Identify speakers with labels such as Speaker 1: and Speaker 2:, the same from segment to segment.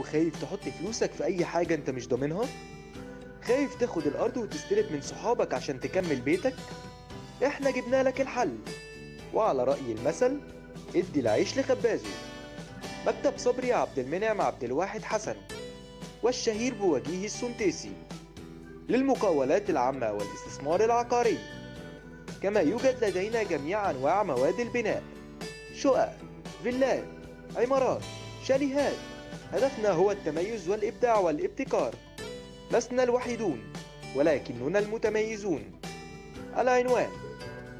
Speaker 1: وخايف تحط فلوسك في أي حاجة أنت مش ضامنها؟ خايف تاخد الأرض وتستلف من صحابك عشان تكمل بيتك؟ إحنا جبنا لك الحل وعلى رأي المثل ادي العيش لخبازه مكتب صبري عبد المنعم عبد الواحد حسن والشهير بوجيه السنتيسي للمقاولات العامة والاستثمار العقاري كما يوجد لدينا جميع أنواع مواد البناء شقق فيلات عمارات شاليهات هدفنا هو التميز والإبداع والابتكار لسنا الوحيدون ولكننا المتميزون العنوان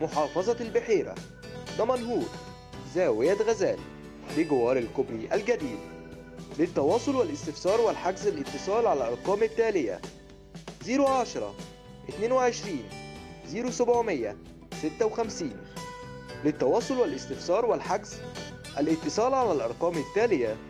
Speaker 1: محافظة البحيرة دمنهور زاوية غزال بجوار الكوبري الجديد للتواصل والاستفسار والحجز الاتصال على الأرقام التالية 010 22 0700 56 للتواصل والاستفسار والحجز الاتصال على الأرقام التالية 010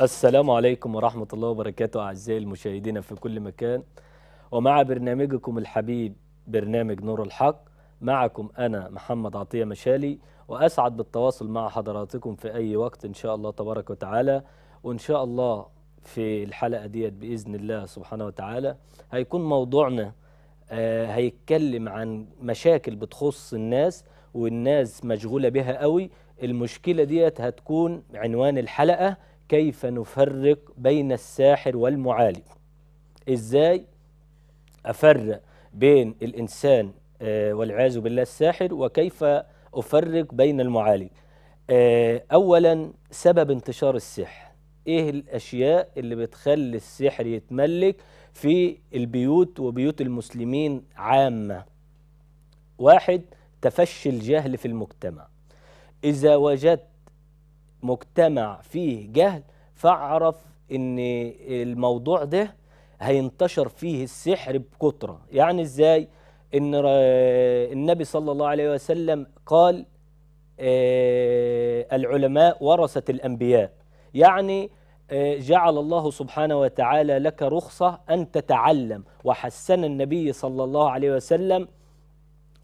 Speaker 2: السلام عليكم ورحمة الله وبركاته أعزائي المشاهدين في كل مكان ومع برنامجكم الحبيب برنامج نور الحق معكم أنا محمد عطية مشالي وأسعد بالتواصل مع حضراتكم في أي وقت إن شاء الله تبارك وتعالى وإن شاء الله في الحلقة ديت بإذن الله سبحانه وتعالى هيكون موضوعنا آه، هيتكلم عن مشاكل بتخص الناس والناس مشغولة بها قوي المشكلة ديت هتكون عنوان الحلقة كيف نفرق بين الساحر والمعالج ازاي افرق بين الانسان آه، والعياذ بالله الساحر وكيف افرق بين المعالج آه، اولا سبب انتشار السحر ايه الاشياء اللي بتخلي السحر يتملك في البيوت وبيوت المسلمين عامه واحد تفشي الجهل في المجتمع إذا وجدت مجتمع فيه جهل فاعرف إن الموضوع ده هينتشر فيه السحر بكترة يعني إزاي إن النبي صلى الله عليه وسلم قال آه، العلماء ورثة الأنبياء يعني آه، جعل الله سبحانه وتعالى لك رخصة أن تتعلم وحسن النبي صلى الله عليه وسلم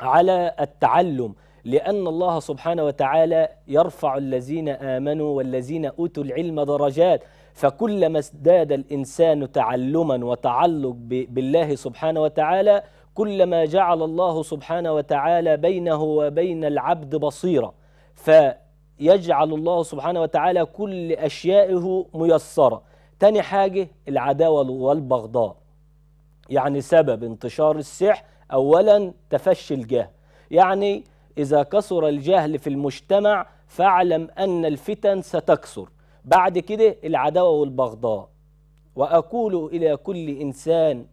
Speaker 2: على التعلم لأن الله سبحانه وتعالى يرفع الذين آمنوا والذين أوتوا العلم درجات فكلما ازداد الإنسان تعلما وتعلق بالله سبحانه وتعالى كلما جعل الله سبحانه وتعالى بينه وبين العبد بصيرة فيجعل الله سبحانه وتعالى كل أشيائه ميسرة تاني حاجة العداوة والبغضاء يعني سبب انتشار السحر أولا تفشي الجاه يعني إذا كثر الجهل في المجتمع فاعلم أن الفتن ستكثر بعد كده العداوة والبغضاء وأقول إلى كل إنسان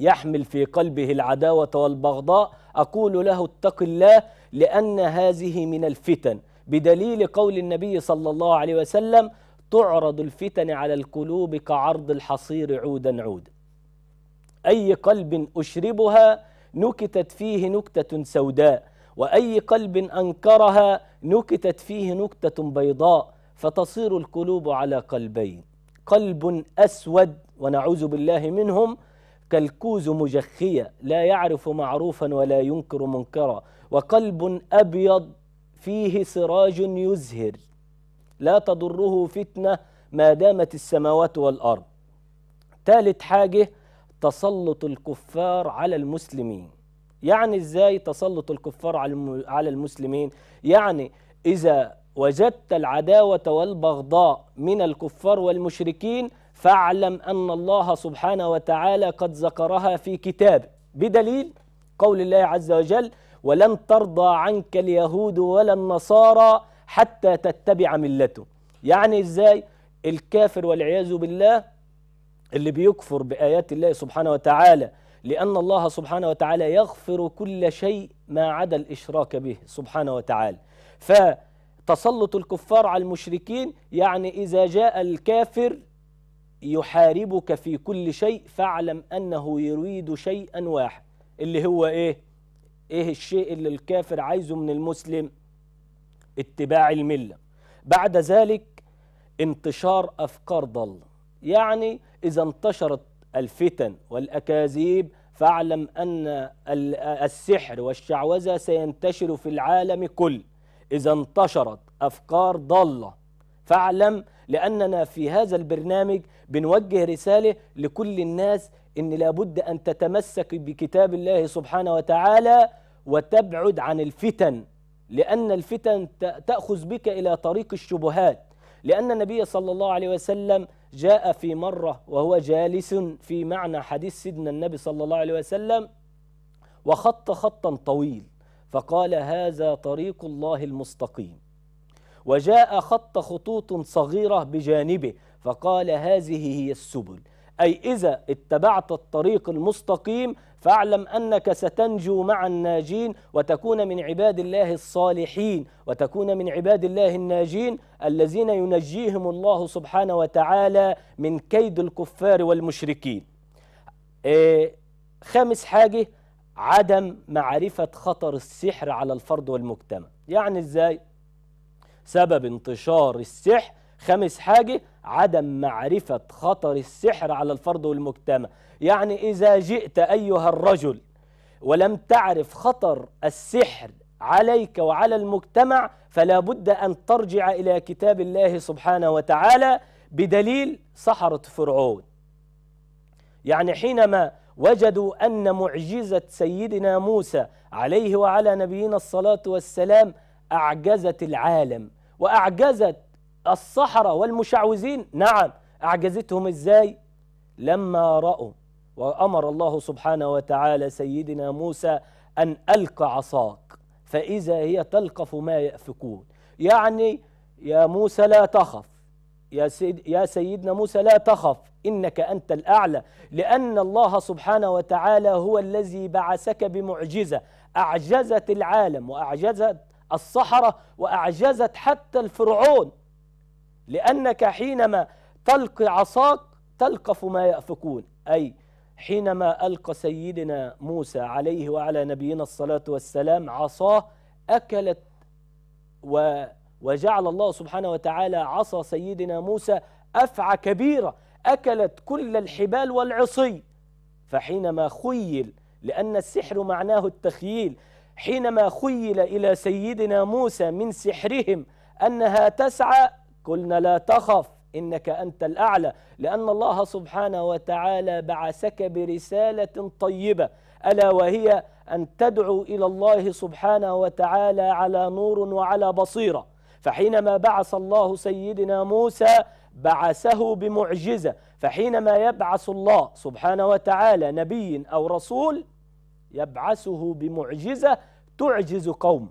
Speaker 2: يحمل في قلبه العداوة والبغضاء أقول له اتق الله لأن هذه من الفتن بدليل قول النبي صلى الله عليه وسلم تعرض الفتن على القلوب كعرض الحصير عودا عودا أي قلب أشربها نكتت فيه نكتة سوداء وأي قلب أنكرها نكتت فيه نكتة بيضاء فتصير القلوب على قلبين قلب أسود ونعوذ بالله منهم كالكوز مجخية لا يعرف معروفا ولا ينكر منكرا وقلب أبيض فيه سراج يزهر لا تضره فتنة ما دامت السماوات والأرض ثالث حاجة تسلط الكفار على المسلمين يعني ازاي تسلط الكفار على المسلمين يعني اذا وجدت العداوه والبغضاء من الكفار والمشركين فاعلم ان الله سبحانه وتعالى قد ذكرها في كتابه بدليل قول الله عز وجل ولن ترضى عنك اليهود ولا النصارى حتى تتبع ملته يعني ازاي الكافر والعياذ بالله اللي بيكفر بايات الله سبحانه وتعالى لأن الله سبحانه وتعالى يغفر كل شيء ما عدا الإشراك به سبحانه وتعالى فتسلط الكفار على المشركين يعني إذا جاء الكافر يحاربك في كل شيء فاعلم أنه يريد شيئا واحد اللي هو إيه؟ إيه الشيء اللي الكافر عايزه من المسلم؟ اتباع الملة بعد ذلك انتشار أفكار ضل يعني إذا انتشرت الفتن والأكاذيب فاعلم أن السحر والشعوذة سينتشر في العالم كل إذا انتشرت أفكار ضالة فاعلم لأننا في هذا البرنامج بنوجه رسالة لكل الناس إن لابد أن تتمسك بكتاب الله سبحانه وتعالى وتبعد عن الفتن لأن الفتن تأخذ بك إلى طريق الشبهات لأن النبي صلى الله عليه وسلم جاء في مرة وهو جالس في معنى حديث سيدنا النبي صلى الله عليه وسلم وخط خطا طويل فقال هذا طريق الله المستقيم وجاء خط خطوط صغيرة بجانبه فقال هذه هي السبل أي إذا اتبعت الطريق المستقيم فاعلم أنك ستنجو مع الناجين وتكون من عباد الله الصالحين وتكون من عباد الله الناجين الذين ينجيهم الله سبحانه وتعالى من كيد الكفار والمشركين إيه، خامس حاجة عدم معرفة خطر السحر على الفرد والمجتمع يعني إزاي؟ سبب انتشار السحر خامس حاجة عدم معرفة خطر السحر على الفرد والمجتمع يعني إذا جئت أيها الرجل ولم تعرف خطر السحر عليك وعلى المجتمع فلا بد أن ترجع إلى كتاب الله سبحانه وتعالى بدليل سحرة فرعون يعني حينما وجدوا أن معجزة سيدنا موسى عليه وعلى نبينا الصلاة والسلام أعجزت العالم وأعجزت الصحراء والمشعوذين نعم أعجزتهم إزاي لما رأوا وأمر الله سبحانه وتعالى سيدنا موسى أن ألق عصاك فإذا هي تلقف ما يأفكون يعني يا موسى لا تخف يا, سيد يا سيدنا موسى لا تخف إنك أنت الأعلى لأن الله سبحانه وتعالى هو الذي بعثك بمعجزة أعجزت العالم وأعجزت الصحراء وأعجزت حتى الفرعون لأنك حينما تلقي عصاك تلقف ما يأفكون أي حينما ألقى سيدنا موسى عليه وعلى نبينا الصلاة والسلام عصاه أكلت و وجعل الله سبحانه وتعالى عصا سيدنا موسى أفعى كبيرة أكلت كل الحبال والعصي فحينما خيل لأن السحر معناه التخييل حينما خيل إلى سيدنا موسى من سحرهم أنها تسعى قلنا لا تخف إنك أنت الأعلى لأن الله سبحانه وتعالى بعثك برسالة طيبة ألا وهي أن تدعو إلى الله سبحانه وتعالى على نور وعلى بصيرة فحينما بعث الله سيدنا موسى بعثه بمعجزة فحينما يبعث الله سبحانه وتعالى نبي أو رسول يبعثه بمعجزة تعجز قوم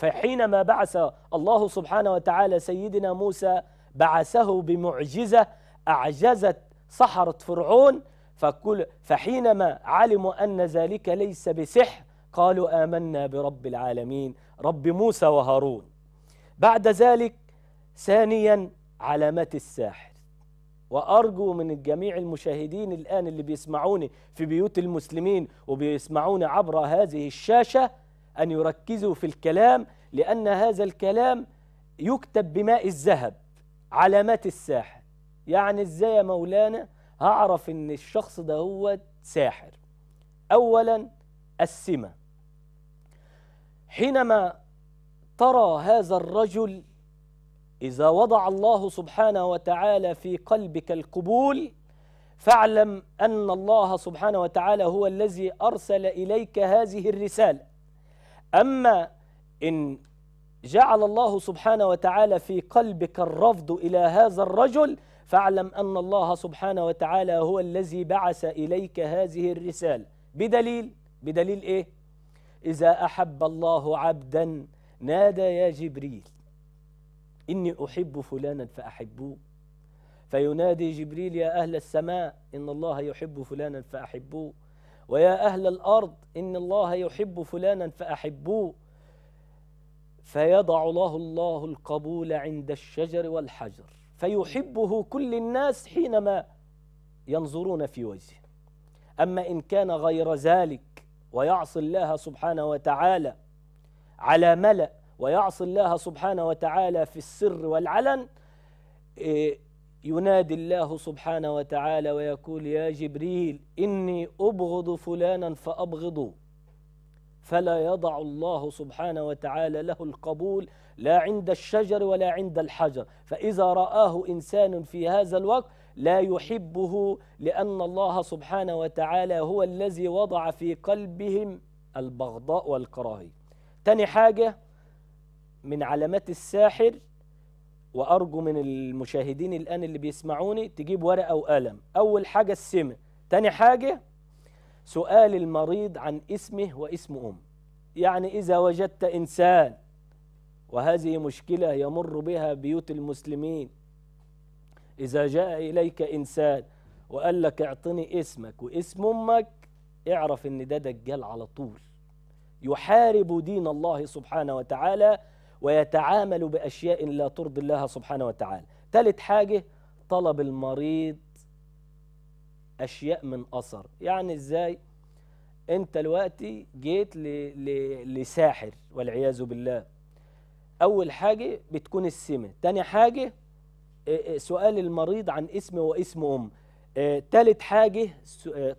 Speaker 2: فحينما بعث الله سبحانه وتعالى سيدنا موسى بعثه بمعجزة أعجزت سحرة فرعون فكل فحينما علموا أن ذلك ليس بسحر قالوا آمنا برب العالمين رب موسى وهارون بعد ذلك ثانيا علامات الساحر وأرجو من الجميع المشاهدين الآن اللي بيسمعوني في بيوت المسلمين وبيسمعوني عبر هذه الشاشة أن يركزوا في الكلام لأن هذا الكلام يكتب بماء الذهب علامات الساحر يعني إزاي يا مولانا هعرف إن الشخص ده هو ساحر أولا السمة حينما ترى هذا الرجل إذا وضع الله سبحانه وتعالى في قلبك القبول فاعلم أن الله سبحانه وتعالى هو الذي أرسل إليك هذه الرسالة أما إن جعل الله سبحانه وتعالى في قلبك الرفض إلى هذا الرجل فاعلم أن الله سبحانه وتعالى هو الذي بعث إليك هذه الرسالة بدليل بدليل إيه؟ إذا أحب الله عبدا نادى يا جبريل إني أحب فلانا فأحبوه فينادي جبريل يا أهل السماء إن الله يحب فلانا فأحبوه ويا أهل الأرض إن الله يحب فلانا فأحبوه فيضع له الله القبول عند الشجر والحجر فيحبه كل الناس حينما ينظرون في وجهه أما إن كان غير ذلك ويعصي الله سبحانه وتعالى على ملأ ويعصي الله سبحانه وتعالى في السر والعلن إيه، ينادي الله سبحانه وتعالى ويقول يا جبريل إني أبغض فلانا فأبغضه فلا يضع الله سبحانه وتعالى له القبول لا عند الشجر ولا عند الحجر فإذا رآه إنسان في هذا الوقت لا يحبه لأن الله سبحانه وتعالى هو الذي وضع في قلبهم البغضاء والكراهية تاني حاجة من علامات الساحر وأرجو من المشاهدين الآن اللي بيسمعوني تجيب ورقة وقلم أول حاجة السمة تاني حاجة سؤال المريض عن اسمه واسم أم يعني إذا وجدت إنسان وهذه مشكلة يمر بها بيوت المسلمين إذا جاء إليك إنسان وقال لك اعطني اسمك واسم أمك اعرف إن ده دجال على طول يحارب دين الله سبحانه وتعالى ويتعامل بأشياء لا ترضي الله سبحانه وتعالى ثالث حاجة طلب المريض أشياء من أثر يعني إزاي أنت دلوقتي جيت ل... ل... لساحر والعياذ بالله أول حاجة بتكون السمة تاني حاجة سؤال المريض عن اسمه واسم أم ثالث حاجة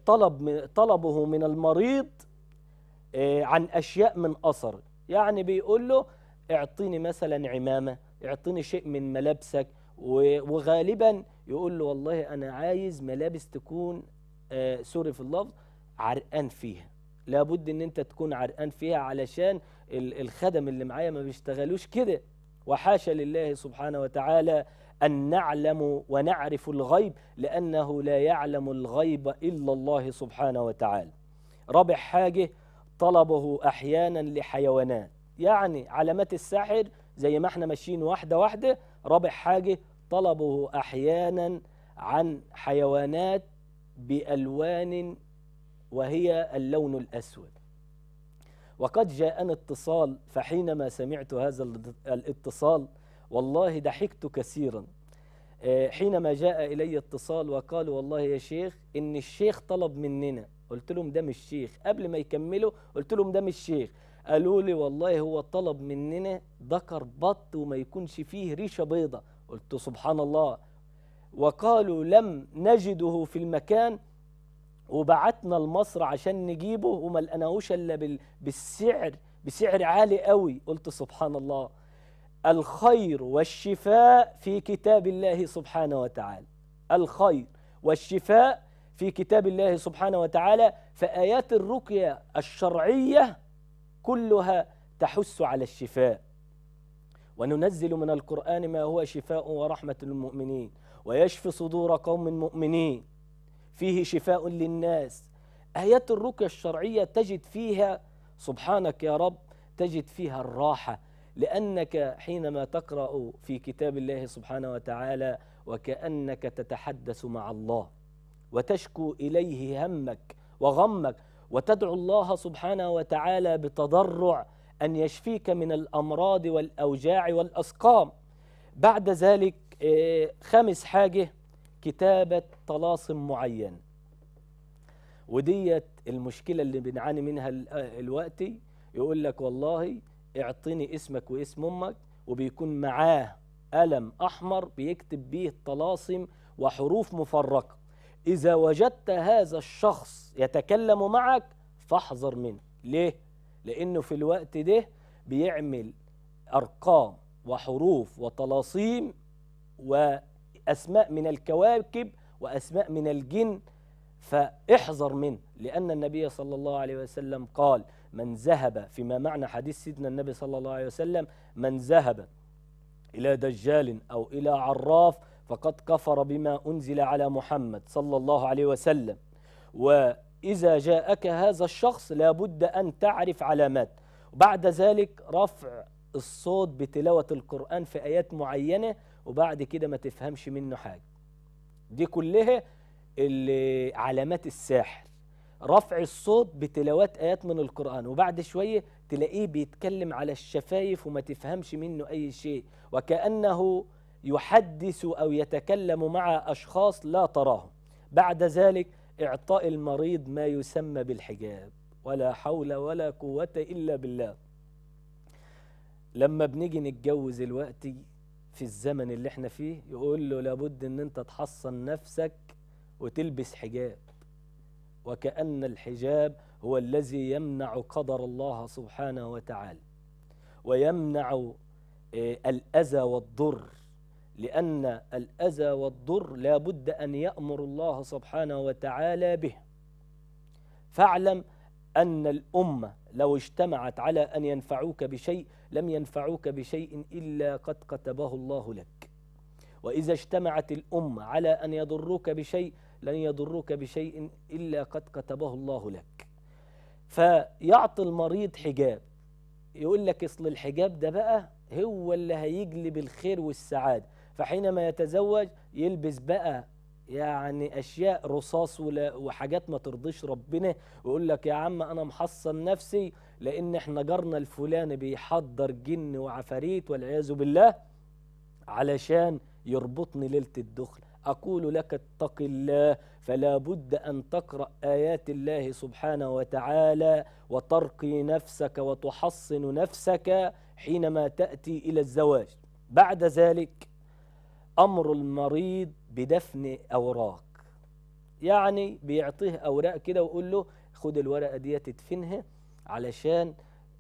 Speaker 2: طلب طلبه من المريض عن أشياء من أثر يعني بيقول له اعطيني مثلا عمامة اعطيني شيء من ملابسك وغالبا يقول له والله أنا عايز ملابس تكون آه، سوري في اللفظ عرقان فيها لابد ان انت تكون عرقان فيها علشان الخدم اللي معايا ما بيشتغلوش كده وحاشا لله سبحانه وتعالى أن نعلم ونعرف الغيب لأنه لا يعلم الغيب إلا الله سبحانه وتعالى رابع حاجة طلبه أحيانا لحيوانات يعني علامات الساحر زي ما احنا ماشيين واحدة واحدة رابع حاجة طلبه أحيانا عن حيوانات بألوان وهي اللون الأسود وقد جاءني اتصال فحينما سمعت هذا الاتصال والله ضحكت كثيرا آه، حينما جاء إلي اتصال وقال والله يا شيخ إن الشيخ طلب مننا قلت لهم ده مش شيخ قبل ما يكملوا قلت لهم ده مش شيخ قالوا لي والله هو طلب مننا ذكر بط وما يكونش فيه ريشه بيضه قلت سبحان الله وقالوا لم نجده في المكان وبعتنا لمصر عشان نجيبه وما لقناهوش الا بالسعر بسعر عالي قوي قلت سبحان الله الخير والشفاء في كتاب الله سبحانه وتعالى الخير والشفاء في كتاب الله سبحانه وتعالى فآيات الرقية الشرعية كلها تحث على الشفاء وننزل من القرآن ما هو شفاء ورحمة للمؤمنين ويشفي صدور قوم مؤمنين فيه شفاء للناس آيات الرقية الشرعية تجد فيها سبحانك يا رب تجد فيها الراحة لأنك حينما تقرأ في كتاب الله سبحانه وتعالى وكأنك تتحدث مع الله وتشكو إليه همك وغمك وتدعو الله سبحانه وتعالى بتضرع أن يشفيك من الأمراض والأوجاع والأسقام بعد ذلك آه، خامس حاجة كتابة طلاسم معين وديت المشكلة اللي بنعاني منها الوقت يقول لك والله اعطني اسمك واسم امك وبيكون معاه قلم احمر بيكتب بيه طلاسم وحروف مفرقه إذا وجدت هذا الشخص يتكلم معك فاحذر منه ليه؟ لأنه في الوقت ده بيعمل أرقام وحروف وطلاصيم وأسماء من الكواكب وأسماء من الجن فاحذر منه لأن النبي صلى الله عليه وسلم قال من ذهب فيما معنى حديث سيدنا النبي صلى الله عليه وسلم من ذهب إلى دجال أو إلى عراف فقد كفر بما أنزل على محمد صلى الله عليه وسلم وإذا جاءك هذا الشخص لابد أن تعرف علامات بعد ذلك رفع الصوت بتلاوة القرآن في آيات معينة وبعد كده ما تفهمش منه حاجة دي كلها اللي علامات الساحر رفع الصوت بتلاوات آيات من القرآن وبعد شوية تلاقيه بيتكلم على الشفايف وما تفهمش منه أي شيء وكأنه يحدث أو يتكلم مع أشخاص لا تراهم بعد ذلك إعطاء المريض ما يسمى بالحجاب ولا حول ولا قوة إلا بالله لما بنيجي نتجوز الوقت في الزمن اللي احنا فيه يقول له لابد ان انت تحصن نفسك وتلبس حجاب وكأن الحجاب هو الذي يمنع قدر الله سبحانه وتعالى ويمنع آه، الأذى والضر لأن الأذى والضر لا بد أن يأمر الله سبحانه وتعالى به فاعلم أن الأمة لو اجتمعت على أن ينفعوك بشيء لم ينفعوك بشيء إلا قد كتبه الله لك وإذا اجتمعت الأمة على أن يضروك بشيء لن يضروك بشيء إلا قد كتبه الله لك فيعطي المريض حجاب يقول لك اصل الحجاب ده بقى هو اللي هيجلب الخير والسعاده فحينما يتزوج يلبس بقى يعني اشياء رصاص وحاجات ما ترضيش ربنا ويقول لك يا عم انا محصن نفسي لان احنا جارنا الفلاني بيحضر جن وعفاريت والعياذ بالله علشان يربطني ليله الدخل اقول لك اتق الله فلا بد ان تقرا ايات الله سبحانه وتعالى وترقي نفسك وتحصن نفسك حينما تاتي الى الزواج بعد ذلك أمر المريض بدفن أوراق يعني بيعطيه أوراق كده ويقول له خد الورقة دي تدفنها علشان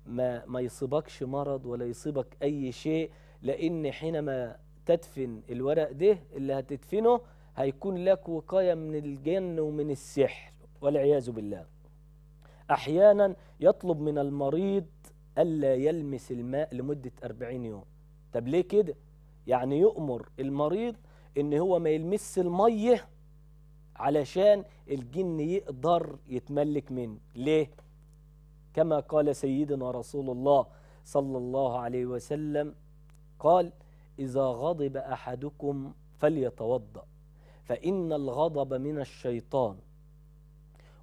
Speaker 2: ما, ما يصيبكش مرض ولا يصيبك أي شيء لأن حينما تدفن الورق ده اللي هتدفنه هيكون لك وقاية من الجن ومن السحر والعياذ بالله أحيانا يطلب من المريض ألا يلمس الماء لمدة 40 يوم طب ليه كده؟ يعني يؤمر المريض ان هو ما يلمس الميه علشان الجن يقدر يتملك منه ليه كما قال سيدنا رسول الله صلى الله عليه وسلم قال إذا غضب أحدكم فليتوضأ فإن الغضب من الشيطان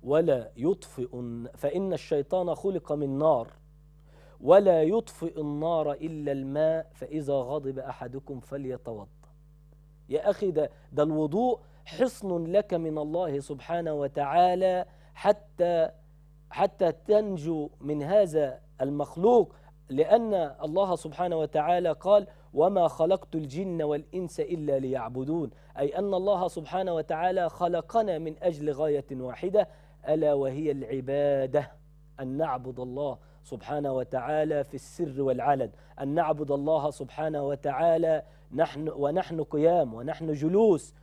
Speaker 2: ولا يطفئ فإن الشيطان خلق من نار ولا يطفئ النار إلا الماء فإذا غضب أحدكم فليتوضأ يا أخي ده, ده الوضوء حصن لك من الله سبحانه وتعالى حتى حتى تنجو من هذا المخلوق لأن الله سبحانه وتعالى قال وما خلقت الجن والإنس إلا ليعبدون أي أن الله سبحانه وتعالى خلقنا من أجل غاية واحدة ألا وهي العبادة أن نعبد الله سبحانه وتعالى في السر والعلن أن نعبد الله سبحانه وتعالى نحن ونحن قيام ونحن جلوس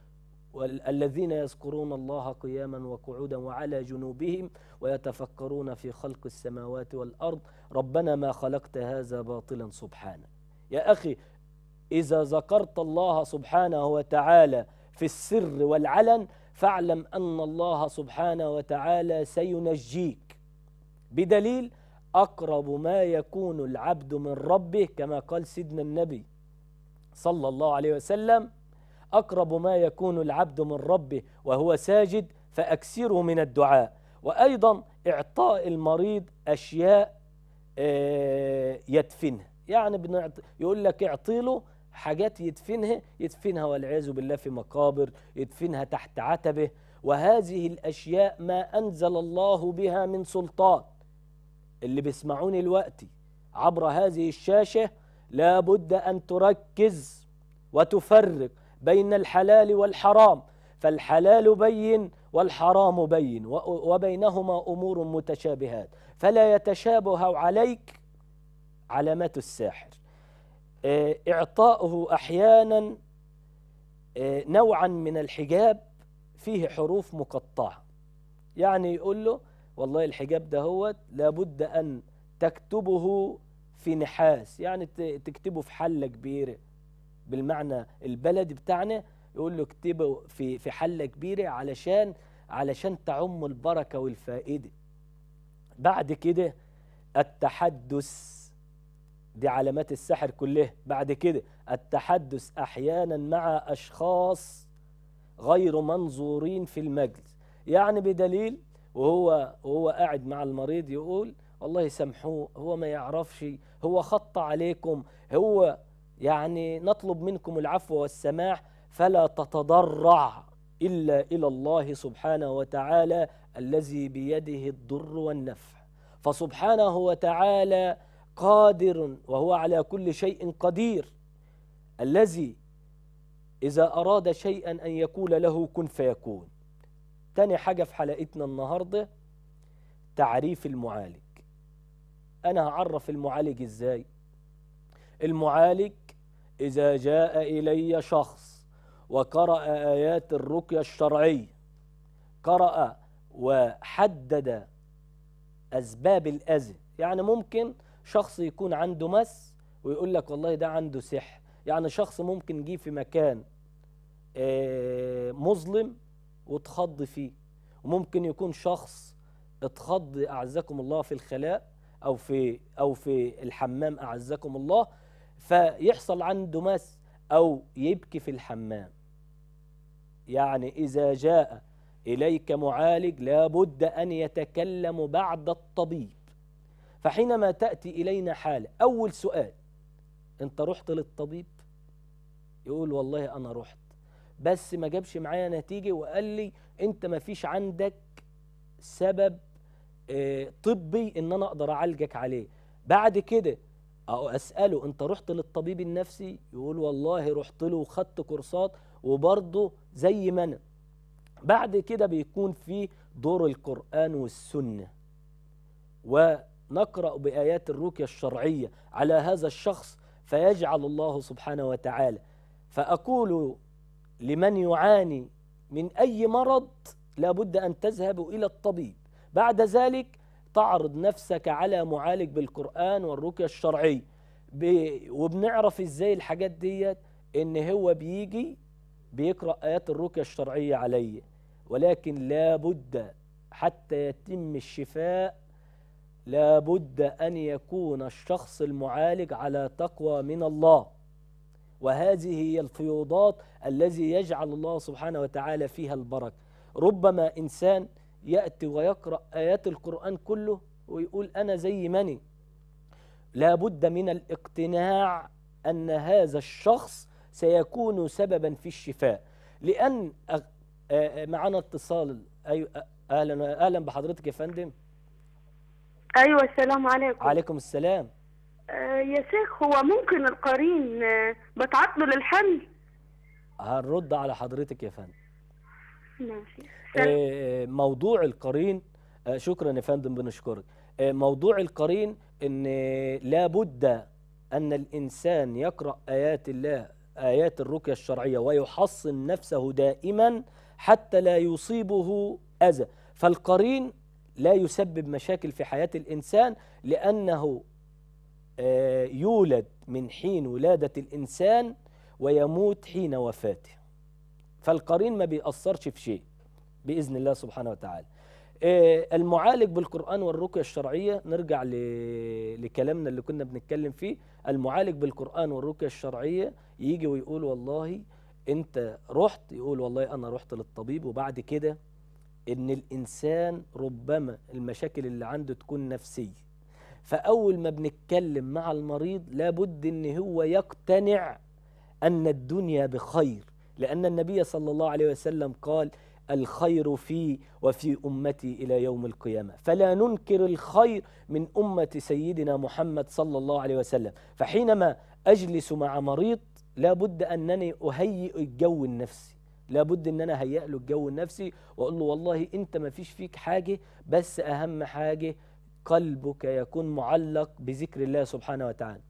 Speaker 2: والذين يذكرون الله قياما وقعودا وعلى جنوبهم ويتفكرون في خلق السماوات والأرض ربنا ما خلقت هذا باطلا سبحانه يا أخي إذا ذكرت الله سبحانه وتعالى في السر والعلن فاعلم أن الله سبحانه وتعالى سينجيك بدليل أقرب ما يكون العبد من ربه كما قال سيدنا النبي صلى الله عليه وسلم أقرب ما يكون العبد من ربه وهو ساجد فأكسره من الدعاء وأيضا إعطاء المريض أشياء آه، يدفنها يعني بنعط... يقول لك اعطي له حاجات يدفنها يدفنها والعياذ بالله في مقابر يدفنها تحت عتبه وهذه الأشياء ما أنزل الله بها من سلطان اللي بيسمعوني دلوقتي عبر هذه الشاشة لابد أن تركز وتفرق بين الحلال والحرام فالحلال بين والحرام بين وبينهما أمور متشابهات فلا يتشابه عليك علامات الساحر آه، إعطاؤه أحيانا آه، نوعا من الحجاب فيه حروف مقطعة يعني يقول له والله الحجاب ده هو لابد أن تكتبه في نحاس يعني تكتبه في حلة كبيرة بالمعنى البلدي بتاعنا يقول له اكتبه في في حلة كبيرة علشان علشان تعم البركة والفائدة بعد كده التحدث دي علامات السحر كلها بعد كده التحدث أحيانا مع أشخاص غير منظورين في المجلس يعني بدليل وهو وهو قاعد مع المريض يقول والله سامحوه هو ما يعرفش هو خط عليكم هو يعني نطلب منكم العفو والسماح فلا تتضرع الا الى الله سبحانه وتعالى الذي بيده الضر والنفع فسبحانه وتعالى قادر وهو على كل شيء قدير الذي اذا اراد شيئا ان يقول له كن فيكون تاني حاجة في حلقتنا النهاردة تعريف المعالج أنا هعرف المعالج إزاي المعالج إذا جاء إلي شخص وقرأ آيات الرقية الشرعية قرأ وحدد أسباب الأذى يعني ممكن شخص يكون عنده مس ويقول لك والله ده عنده سحر يعني شخص ممكن جه في مكان آه، مظلم واتخض فيه وممكن يكون شخص اتخض أعزكم الله في الخلاء أو في, أو في الحمام أعزكم الله فيحصل عنده مس أو يبكي في الحمام يعني إذا جاء إليك معالج لابد أن يتكلم بعد الطبيب فحينما تأتي إلينا حالة أول سؤال أنت رحت للطبيب يقول والله أنا رحت بس ما جابش معايا نتيجه وقال لي انت ما فيش عندك سبب آه، طبي ان انا اقدر اعالجك عليه بعد كده اساله انت رحت للطبيب النفسي يقول والله رحت له وخدت كورسات وبرضه زي ما انا بعد كده بيكون في دور القران والسنه ونقرا بايات الرقيه الشرعيه على هذا الشخص فيجعل الله سبحانه وتعالى فاقول لمن يعاني من أي مرض لابد أن تذهب إلى الطبيب بعد ذلك تعرض نفسك على معالج بالقرآن والرقية الشرعية وبنعرف إزاي الحاجات ديت إن هو بيجي بيقرأ آيات الرقية الشرعية علي ولكن لابد حتى يتم الشفاء لابد أن يكون الشخص المعالج على تقوى من الله وهذه هي الفيوضات الذي يجعل الله سبحانه وتعالى فيها البركة ربما إنسان يأتي ويقرأ آيات القرآن كله ويقول أنا زي مني لا بد من الاقتناع أن هذا الشخص سيكون سببا في الشفاء لأن آه، آه، معنا اتصال آه، أهلا أهلا بحضرتك يا فندم
Speaker 3: أيوة السلام عليكم عليكم السلام آه، يا شيخ هو ممكن القرين آه، بتعطل الحمل
Speaker 2: هنرد على حضرتك يا فندم ماشي آه، موضوع القرين شكرا يا فندم بنشكرك موضوع القرين ان لابد ان الانسان يقرا ايات الله ايات الرقيه الشرعيه ويحصن نفسه دائما حتى لا يصيبه اذى فالقرين لا يسبب مشاكل في حياه الانسان لانه آه، يولد من حين ولادة الإنسان ويموت حين وفاته فالقرين ما بيأثرش في شيء بإذن الله سبحانه وتعالى آه، المعالج بالقرآن والرقية الشرعية نرجع لكلامنا اللي كنا بنتكلم فيه المعالج بالقرآن والرقية الشرعية يجي ويقول والله أنت رحت يقول والله أنا رحت للطبيب وبعد كده إن الإنسان ربما المشاكل اللي عنده تكون نفسية فأول ما بنتكلم مع المريض لابد أن هو يقتنع أن الدنيا بخير لأن النبي صلى الله عليه وسلم قال الخير في وفي أمتي إلى يوم القيامة فلا ننكر الخير من أمة سيدنا محمد صلى الله عليه وسلم فحينما أجلس مع مريض لابد أنني أهيئ الجو النفسي لابد ان انا اهيئ له الجو النفسي واقول له والله انت ما فيش فيك حاجه بس اهم حاجه قلبك يكون معلق بذكر الله سبحانه وتعالى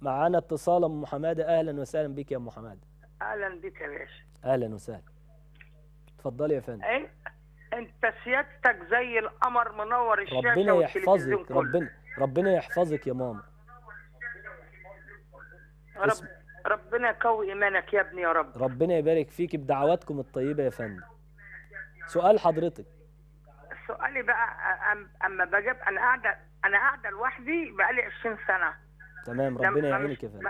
Speaker 2: معانا اتصال ام حماده أهلا وسهلا بك يا ام محمد
Speaker 3: أهلا بك يا باشا
Speaker 2: أهلا وسهلا اتفضلي يا فندم
Speaker 3: أنت سيادتك زي القمر منور الشاشة ربنا يحفظك ربنا
Speaker 2: ربنا يحفظك يا ماما
Speaker 3: رب ربنا يقوي إيمانك يا ابني يا رب
Speaker 2: ربنا يبارك فيك بدعواتكم الطيبة يا فندم سؤال حضرتك
Speaker 3: سؤالي بقى اما بجيب انا قاعده انا قاعده لوحدي بقالي 20 سنه
Speaker 2: تمام ربنا يعينك يا فندم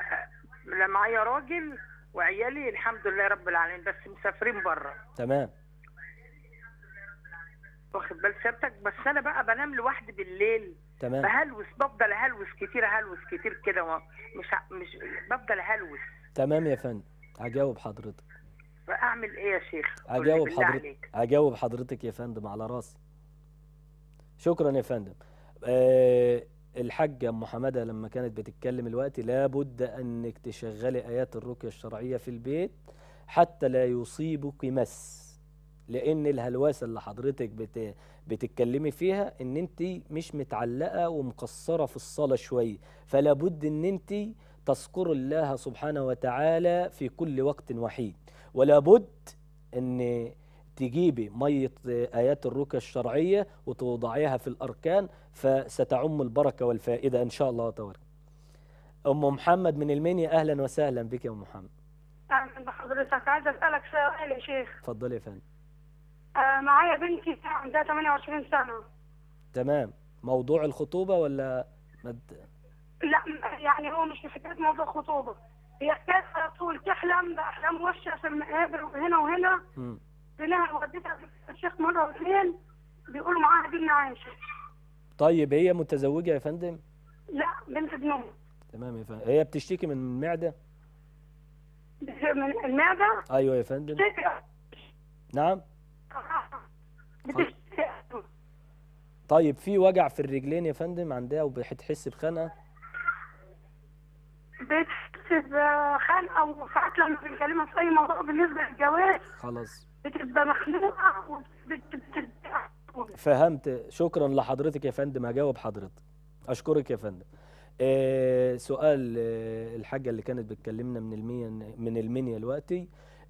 Speaker 3: لا معايا راجل وعيالي الحمد لله رب العالمين بس مسافرين بره تمام واخد بال سيادتك بس انا بقى بنام لوحدي بالليل
Speaker 2: تمام بهلوس
Speaker 3: بفضل هلوس كتير هلوس كتير كده مش مش بفضل هلوس
Speaker 2: تمام يا فندم هجاوب حضرتك
Speaker 3: اعمل ايه يا شيخ هجاوب حضرتك
Speaker 2: هجاوب حضرتك يا فندم على راسي شكرا يا فندم أه الحاجة أم حمادة لما كانت بتتكلم الوقت لابد أنك تشغلي آيات الرقية الشرعية في البيت حتى لا يصيبك مس لأن الهلوسة اللي حضرتك بت... بتتكلمي فيها أن أنت مش متعلقة ومقصرة في الصلاة شوية فلابد أن أنت تذكر الله سبحانه وتعالى في كل وقت وحيد ولابد أن تجيبي مية آيات الرقى الشرعية وتوضعيها في الأركان فستعم البركة والفائدة إن شاء الله تبارك أم محمد من المنيا أهلا وسهلا بك يا أم محمد
Speaker 3: أهلا بحضرتك عايزة أسألك سؤال يا شيخ
Speaker 2: اتفضلي يا فندم
Speaker 3: آه معايا بنتي عندها 28 سنة
Speaker 2: تمام موضوع الخطوبة ولا مد...
Speaker 3: لا يعني هو مش فكره موضوع خطوبة هي كانت على طول تحلم بأحلام وشة في المقابر وهنا وهنا م. لها وديتها الشيخ مره واثنين بيقولوا معاها دي عايشه
Speaker 2: طيب هي متزوجه يا فندم؟
Speaker 3: لا بنت ابنهم
Speaker 2: تمام يا فندم هي بتشتكي من المعده؟
Speaker 3: من المعده؟ ايوه يا فندم نعم بتشتكي
Speaker 2: طيب في وجع في الرجلين يا فندم عندها وبتحس بخنقه؟
Speaker 3: بتحس بخنقه وساعات لما بنكلمها في اي موضوع بالنسبه للجواز
Speaker 2: خلاص
Speaker 3: بتبقى مخنوقه وبترجع
Speaker 2: فهمت شكرا لحضرتك يا فندم هجاوب حضرتك اشكرك يا فندم آه سؤال آه الحاجه اللي كانت بتكلمنا من المنيا من المنيا دلوقتي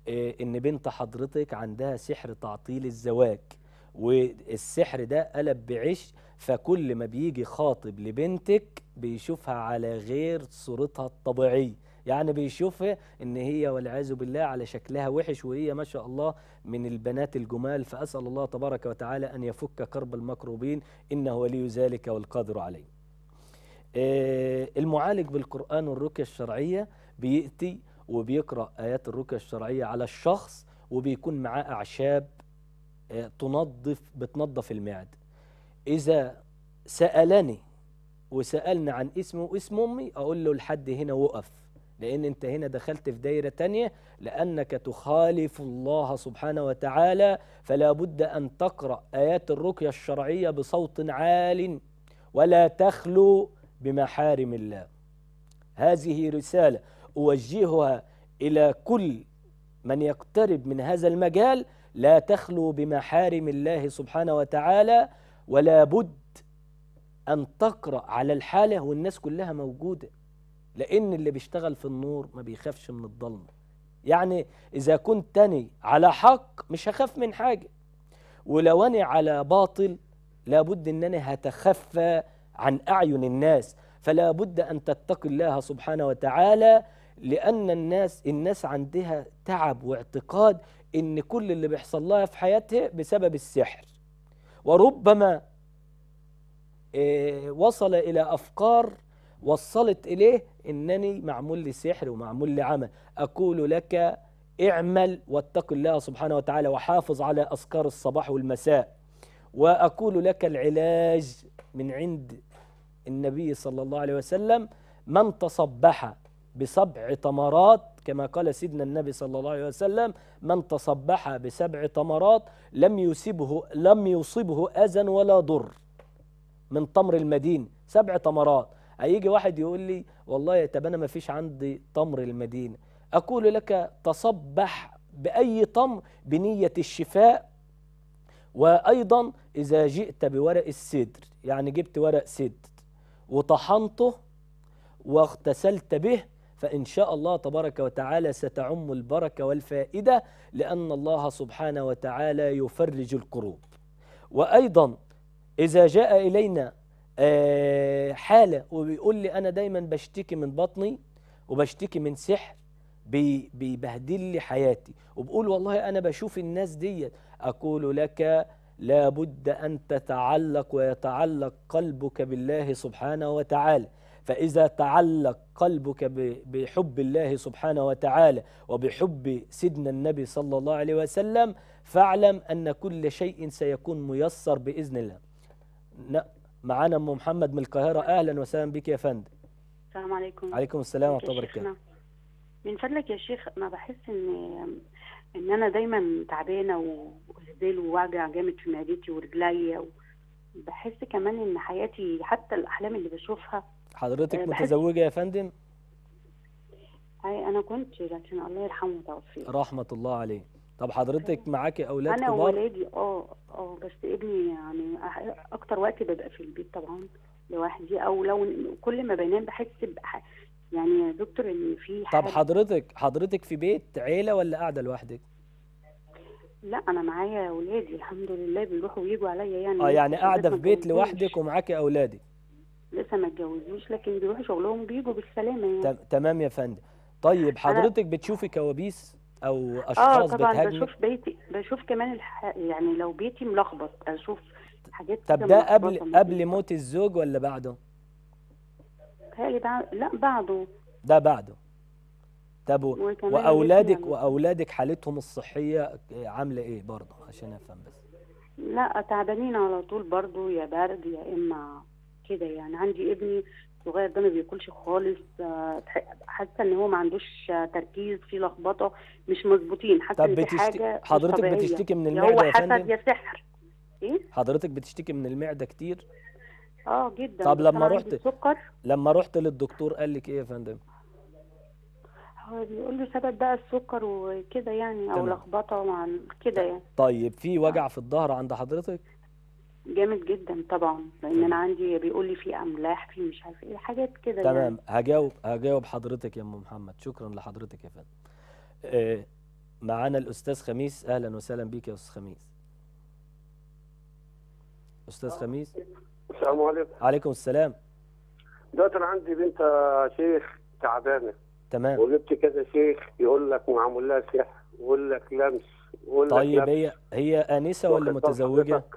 Speaker 2: آه ان بنت حضرتك عندها سحر تعطيل الزواج والسحر ده قلب بعش فكل ما بيجي خاطب لبنتك بيشوفها على غير صورتها الطبيعيه يعني بيشوفها ان هي والعياذ بالله على شكلها وحش وهي ما شاء الله من البنات الجمال فاسال الله تبارك وتعالى ان يفك كرب المكروبين انه ولي ذلك والقادر عليه. آه، المعالج بالقرآن والرقية الشرعية بيأتي وبيقرأ آيات الرقية الشرعية على الشخص وبيكون معاه أعشاب آه، تنظف بتنظف المعد إذا سألني وسألني عن اسمه واسم أمي أقول له لحد هنا وقف لأن أنت هنا دخلت في دايرة تانية لأنك تخالف الله سبحانه وتعالى فلا بد أن تقرأ آيات الرقية الشرعية بصوت عال ولا تخلو بمحارم الله هذه رسالة أوجهها إلى كل من يقترب من هذا المجال لا تخلو بمحارم الله سبحانه وتعالى ولا بد أن تقرأ على الحالة والناس كلها موجودة لأن اللي بيشتغل في النور ما بيخافش من الضلمة يعني إذا كنت تاني على حق مش هخاف من حاجة ولو أنا على باطل لابد أن أنا هتخفى عن أعين الناس فلا بد أن تتقي الله سبحانه وتعالى لأن الناس الناس عندها تعب واعتقاد إن كل اللي بيحصل لها في حياتها بسبب السحر وربما آه، وصل إلى أفكار وصلت إليه إنني معمول لي سحر ومعمول لي عمل أقول لك اعمل واتق الله سبحانه وتعالى وحافظ على أذكار الصباح والمساء وأقول لك العلاج من عند النبي صلى الله عليه وسلم من تصبح بسبع تمرات كما قال سيدنا النبي صلى الله عليه وسلم من تصبح بسبع تمرات لم يصبه لم يصبه اذى ولا ضر من تمر المدين سبع تمرات هيجي واحد يقول لي والله طب انا ما فيش عندي تمر المدينه اقول لك تصبح باي تمر بنيه الشفاء وايضا اذا جئت بورق السدر يعني جبت ورق سدر وطحنته واغتسلت به فإن شاء الله تبارك وتعالى ستعم البركة والفائدة لأن الله سبحانه وتعالى يفرج الكروب وأيضا إذا جاء إلينا آه، حالة وبيقول لي أنا دايما بشتكي من بطني وبشتكي من سحر بيبهدل لي حياتي وبقول والله أنا بشوف الناس ديت أقول لك لابد أن تتعلق ويتعلق قلبك بالله سبحانه وتعالى فإذا تعلق قلبك بحب الله سبحانه وتعالى وبحب سيدنا النبي صلى الله عليه وسلم فاعلم أن كل شيء سيكون ميسر بإذن الله معانا ام محمد من القاهره اهلا وسهلا بك يا فندم
Speaker 4: السلام عليكم عليكم السلام ورحمه الله وبركاته من فضلك يا شيخ ما بحس ان ان انا دايما تعبانه وزيل ووجع جامد في معدتي ورجليا بحس كمان ان حياتي حتى الاحلام اللي بشوفها
Speaker 2: حضرتك متزوجه يا فندم
Speaker 4: اي انا كنت لكن الله يرحمه توفي
Speaker 2: رحمه الله عليه طب حضرتك أيوة. معاكي اولاد أنا كبار؟ انا وولادي
Speaker 4: اه اه بس ابني يعني اكتر وقت ببقى في البيت طبعا لوحدي او لو كل ما بنام بحس بح... يعني يا دكتور ان في طب حضرتك
Speaker 2: حضرتك في بيت عيله ولا قاعده لوحدك؟
Speaker 4: لا انا معايا اولادي الحمد لله بيروحوا ويجوا عليا يعني اه يعني
Speaker 2: قاعده في بيت لوحدك ومعاكي اولادك
Speaker 4: لسه ما اتجوزوش لكن بيروحوا شغلهم بيجوا بالسلامه
Speaker 2: يعني تمام يا فندم طيب حضرتك بتشوفي كوابيس او آه، اشخاص اه طبعا بشوف
Speaker 4: بيتي بشوف كمان الح... يعني لو بيتي ملخبط اشوف حاجات طب ده قبل
Speaker 2: قبل موت الزوج ولا بعده؟
Speaker 4: بتهيألي بعد لا بعده
Speaker 2: ده بعده طب واولادك يعني. واولادك حالتهم الصحيه عامله ايه برضه عشان افهم بس
Speaker 4: لا تعبانين على طول برضه يا برد يا اما كده يعني عندي ابني الصغير ده ما بياكلش خالص آه، حاسه ان هو ما عندوش آه، تركيز في لخبطه مش مظبوطين حاسه ان في حاجه حضرتك بتشتكي من يعني المعده هو حسد يا سحر ايه
Speaker 2: حضرتك بتشتكي من المعده كتير
Speaker 4: اه جدا طب لما رحت السكر
Speaker 2: لما رحت للدكتور قال لك ايه يا فندم
Speaker 4: هو بيقول لي سبب بقى السكر وكده يعني او لخبطه مع كده يعني
Speaker 2: طيب في وجع في الظهر عند حضرتك
Speaker 4: جامد جدا طبعا لان انا عندي بيقول لي في املاح في مش عارف ايه حاجات كده يعني. تمام
Speaker 2: يعني. هجاوب هجاوب حضرتك يا ام محمد شكرا لحضرتك يا فندم آه، معانا الاستاذ خميس اهلا وسهلا بيك يا استاذ خميس استاذ آه. خميس السلام عليكم عليكم السلام
Speaker 5: دلوقتي انا عندي بنت شيخ تعبانه تمام وجبت كذا شيخ يقول لك معمول لها سحر ويقول لك لمس ويقول لك طيب لمس. هي
Speaker 2: هي انسه ولا متزوجه؟ حضرتك.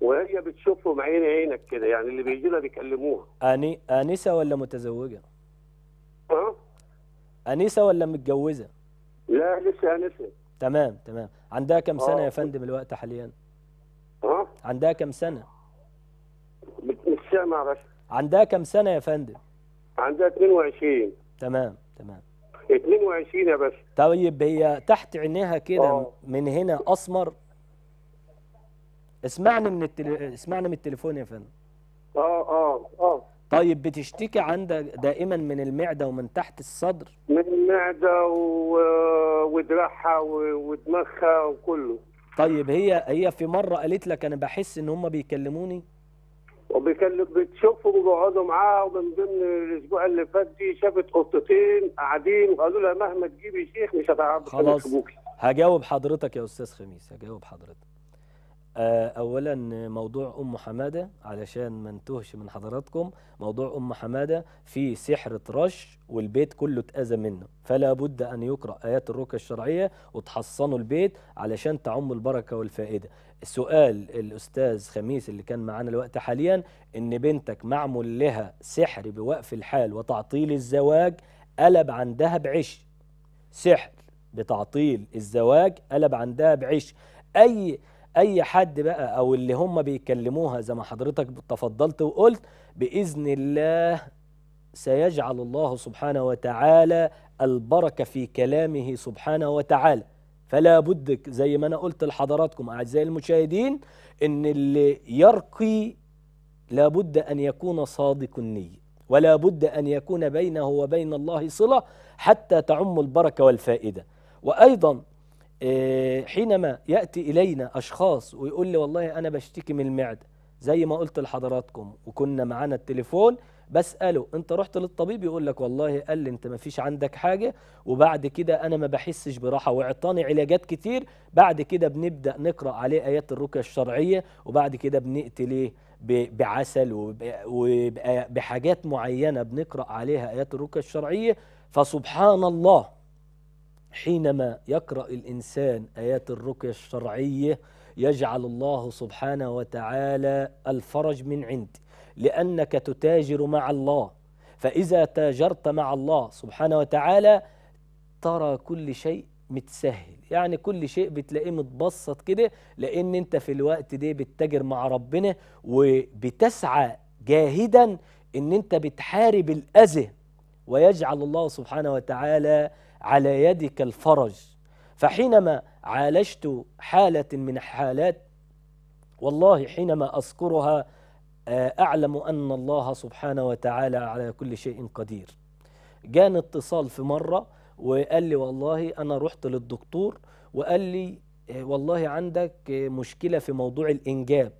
Speaker 5: وهي بتشوفهم عين عينك كده يعني اللي بيجي لها بيكلموها
Speaker 2: أني آنسة ولا متزوجة؟ أه؟ أنسة ولا متجوزة؟
Speaker 5: لا لسه آنسة
Speaker 2: تمام تمام عندها كم آه. سنة يا فندم الوقت حاليا؟ أه؟ عندها كم سنة؟
Speaker 5: مش سامع بس
Speaker 2: عندها كم سنة يا فندم؟
Speaker 5: عندها 22 تمام تمام 22 يا باشا
Speaker 2: طيب هي تحت عينيها كده آه. من هنا أسمر؟ اسمعني من التلي... اسمعني من التليفون يا فندم
Speaker 5: اه اه اه
Speaker 2: طيب بتشتكي عندك دائما من المعده ومن تحت الصدر
Speaker 5: من المعده و... ودراعها و... ودماغها وكله
Speaker 2: طيب هي هي في مره قالت لك انا بحس ان هم بيكلموني
Speaker 5: وبيكلم بتشوفهم وبيقعدوا معاها ومن ضمن الاسبوع اللي فات دي شافت قطتين قاعدين وقالوا لها مهما تجيبي شيخ مش هتعرفي خلاص
Speaker 2: هجاوب حضرتك يا استاذ خميس هجاوب حضرتك آه، اولا موضوع ام حماده علشان ما انتهش من حضراتكم موضوع ام حماده في سحر رش والبيت كله اتاذى منه فلا بد ان يقرا ايات الرقيه الشرعيه وتحصنوا البيت علشان تعم البركه والفائده السؤال الاستاذ خميس اللي كان معانا الوقت حاليا ان بنتك معمول لها سحر بوقف الحال وتعطيل الزواج قلب عندها بعش سحر بتعطيل الزواج قلب عندها بعش اي اي حد بقى او اللي هم بيكلموها زي ما حضرتك تفضلت وقلت باذن الله سيجعل الله سبحانه وتعالى البركه في كلامه سبحانه وتعالى فلا بد زي ما انا قلت لحضراتكم اعزائي المشاهدين ان اللي يرقي لابد ان يكون صادق النيه ولا بد ان يكون بينه وبين الله صله حتى تعم البركه والفائده وايضا آه، حينما يأتي إلينا أشخاص ويقول لي والله أنا بشتكي من المعدة زي ما قلت لحضراتكم وكنا معانا التليفون بسأله أنت رحت للطبيب يقول لك والله قال لي أنت ما فيش عندك حاجة وبعد كده أنا ما بحسش براحة وإعطاني علاجات كتير بعد كده بنبدأ نقرأ عليه آيات الرقية الشرعية وبعد كده بنقتل ايه بعسل وبحاجات معينة بنقرأ عليها آيات الرقية الشرعية فسبحان الله حينما يقرأ الإنسان آيات الرقية الشرعية يجعل الله سبحانه وتعالى الفرج من عند لأنك تتاجر مع الله فإذا تاجرت مع الله سبحانه وتعالى ترى كل شيء متسهل يعني كل شيء بتلاقيه متبسط كده لأن أنت في الوقت ده بتتاجر مع ربنا وبتسعى جاهدا أن أنت بتحارب الأذى ويجعل الله سبحانه وتعالى على يدك الفرج فحينما عالجت حالة من حالات والله حينما أذكرها آه، أعلم أن الله سبحانه وتعالى على كل شيء قدير جاني اتصال في مرة وقال لي والله أنا رحت للدكتور وقال لي آه، والله عندك مشكلة في موضوع الإنجاب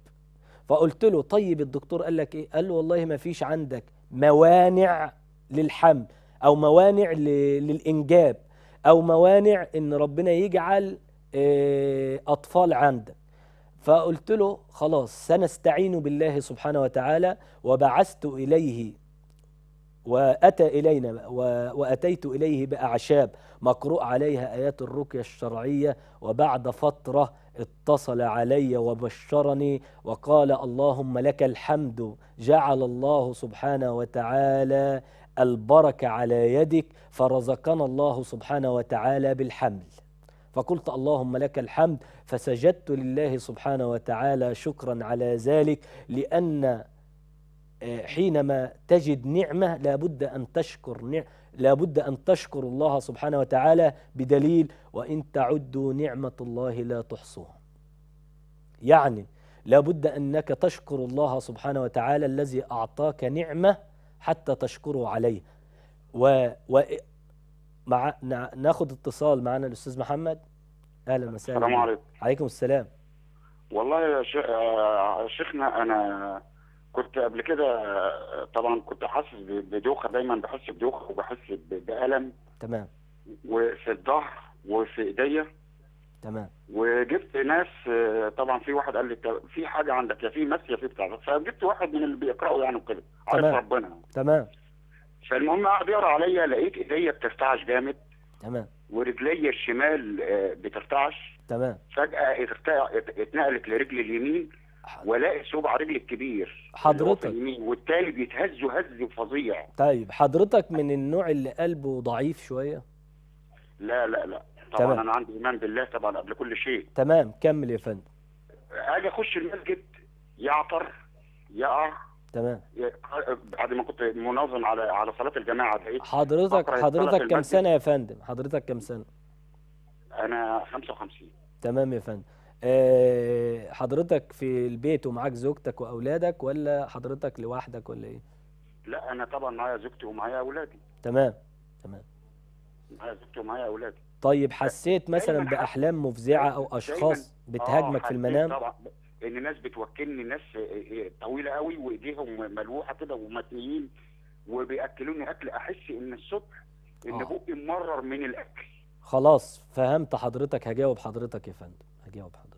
Speaker 2: فقلت له طيب الدكتور قال لك إيه قال له والله ما فيش عندك موانع للحمل او موانع للانجاب او موانع ان ربنا يجعل آه، اطفال عندك فقلت له خلاص سنستعين بالله سبحانه وتعالى وبعثت اليه واتى الينا واتيت اليه باعشاب مقروء عليها ايات الرقيه الشرعيه وبعد فتره اتصل علي وبشرني وقال اللهم لك الحمد جعل الله سبحانه وتعالى البركة على يدك فرزقنا الله سبحانه وتعالى بالحمل فقلت اللهم لك الحمد فسجدت لله سبحانه وتعالى شكرا على ذلك لأن آه، حينما تجد نعمة لابد أن تشكر نعمة لابد أن تشكر الله سبحانه وتعالى بدليل وإن تعدوا نعمة الله لا تحصوها يعني لابد أنك تشكر الله سبحانه وتعالى الذي أعطاك نعمة حتى تشكروا عليه و, و... مع ناخد اتصال معانا الاستاذ محمد اهلا وسهلا السلام عليكم عليكم السلام
Speaker 6: والله يا ش... آه، شيخنا انا كنت قبل كده آه، طبعا كنت حاسس بدوخه دايما بحس بدوخه وبحس بألم تمام وفي الظهر وفي ايديا تمام وجبت ناس آه، طبعا في واحد قال لي في حاجه عندك يا في مس يا في بتاع فجبت واحد من اللي بيقراوا يعني وكده عارف ربنا تمام فالمهم قعد يقرا عليا لقيت ايديا بترتعش جامد تمام ورجلي الشمال آه، بترتعش تمام فجاه اتنقلت لرجلي اليمين ولاقي على رجلي الكبير حضرتك والتالي بيتهز هز فظيع
Speaker 2: طيب حضرتك من النوع اللي قلبه ضعيف شويه
Speaker 6: لا لا لا طبعا تمام. انا عندي ايمان بالله طبعا قبل كل شيء
Speaker 2: تمام كمل يا فندم
Speaker 6: اجي اخش المسجد يعطر يقع آه. تمام بعد ما كنت منظم على على صلاه الجماعه بقيت حضرتك حضرتك كم سنه
Speaker 2: يا فندم حضرتك كم سنه
Speaker 6: انا 55
Speaker 2: تمام يا فندم آه، حضرتك في البيت ومعاك زوجتك واولادك ولا حضرتك لوحدك ولا ايه
Speaker 6: لا انا طبعا معايا زوجتي ومعايا اولادي
Speaker 2: تمام تمام
Speaker 6: معايا زوجتي ومعايا اولادي
Speaker 2: طيب حسيت مثلا باحلام مفزعه او اشخاص بتهاجمك آه، في المنام طبعا
Speaker 6: ان ناس بتوكلني ناس آه، آه، طويله قوي وايديهم ملوحه كده ومتنيين وبياكلوني اكل احس ان الصبح ان آه. بقي مرر من الاكل
Speaker 2: خلاص فهمت حضرتك هجاوب حضرتك يا فندم هجاوب حضرتك